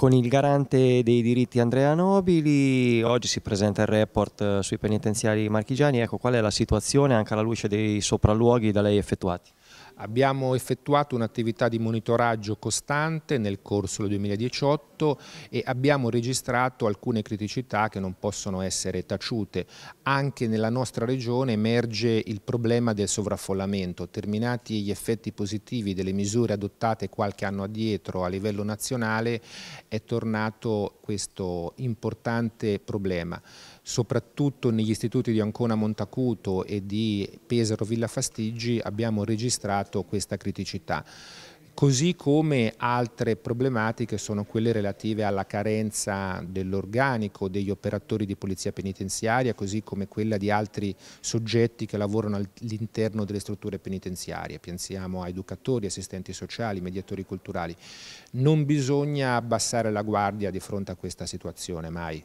Con il garante dei diritti Andrea Nobili, oggi si presenta il report eh, sui penitenziari marchigiani, ecco qual è la situazione anche alla luce dei sopralluoghi da lei effettuati? Abbiamo effettuato un'attività di monitoraggio costante nel corso del 2018 e abbiamo registrato alcune criticità che non possono essere taciute. Anche nella nostra regione emerge il problema del sovraffollamento. Terminati gli effetti positivi delle misure adottate qualche anno addietro a livello nazionale è tornato questo importante problema soprattutto negli istituti di Ancona Montacuto e di Pesaro Villa Fastiggi abbiamo registrato segnalato questa criticità così come altre problematiche sono quelle relative alla carenza dell'organico degli operatori di polizia penitenziaria, così come quella di altri soggetti che lavorano all'interno delle strutture penitenziarie, pensiamo a educatori, assistenti sociali, mediatori culturali. Non bisogna abbassare la guardia di fronte a questa situazione, mai.